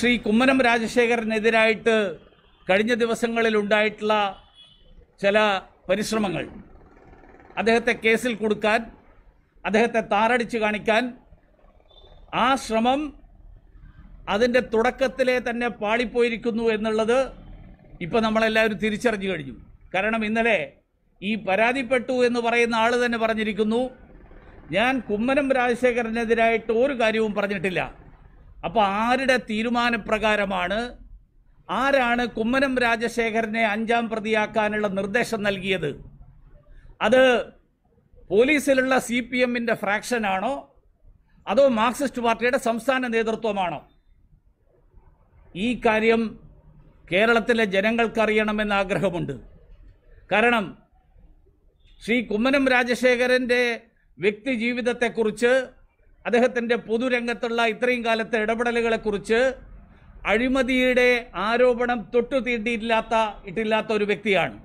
ശ്രീ കുമ്മനം രാജശേഖരനെതിരായിട്ട് കഴിഞ്ഞ ദിവസങ്ങളിൽ ഉണ്ടായിട്ടുള്ള ചില പരിശ്രമങ്ങൾ അദ്ദേഹത്തെ കേസിൽ കൊടുക്കാൻ അദ്ദേഹത്തെ താറടിച്ച് കാണിക്കാൻ ആ ശ്രമം അതിൻ്റെ തുടക്കത്തിലെ തന്നെ പാളിപ്പോയിരിക്കുന്നു എന്നുള്ളത് ഇപ്പോൾ നമ്മളെല്ലാവരും തിരിച്ചറിഞ്ഞു കഴിഞ്ഞു കാരണം ഇന്നലെ ഈ പരാതിപ്പെട്ടു എന്ന് പറയുന്ന ആൾ തന്നെ പറഞ്ഞിരിക്കുന്നു ഞാൻ കുമ്മനം രാജശേഖരനെതിരായിട്ട് ഒരു കാര്യവും പറഞ്ഞിട്ടില്ല അപ്പോൾ ആരുടെ തീരുമാനപ്രകാരമാണ് ആരാണ് കുമ്മനം രാജശേഖരനെ അഞ്ചാം പ്രതിയാക്കാനുള്ള നിർദ്ദേശം നൽകിയത് അത് പോലീസിലുള്ള സി പി എമ്മിൻ്റെ ഫ്രാക്ഷനാണോ അതോ മാർക്സിസ്റ്റ് പാർട്ടിയുടെ സംസ്ഥാന നേതൃത്വമാണോ ഈ കാര്യം കേരളത്തിലെ ജനങ്ങൾക്കറിയണമെന്ന് ആഗ്രഹമുണ്ട് കാരണം ശ്രീ കുമ്മനം രാജശേഖരൻ്റെ വ്യക്തി ജീവിതത്തെക്കുറിച്ച് അദ്ദേഹത്തിൻ്റെ പൊതുരംഗത്തുള്ള ഇത്രയും കാലത്തെ ഇടപെടലുകളെക്കുറിച്ച് അഴിമതിയുടെ ആരോപണം തൊട്ടു തീണ്ടിയിട്ടില്ലാത്ത ഇട്ടില്ലാത്ത ഒരു വ്യക്തിയാണ്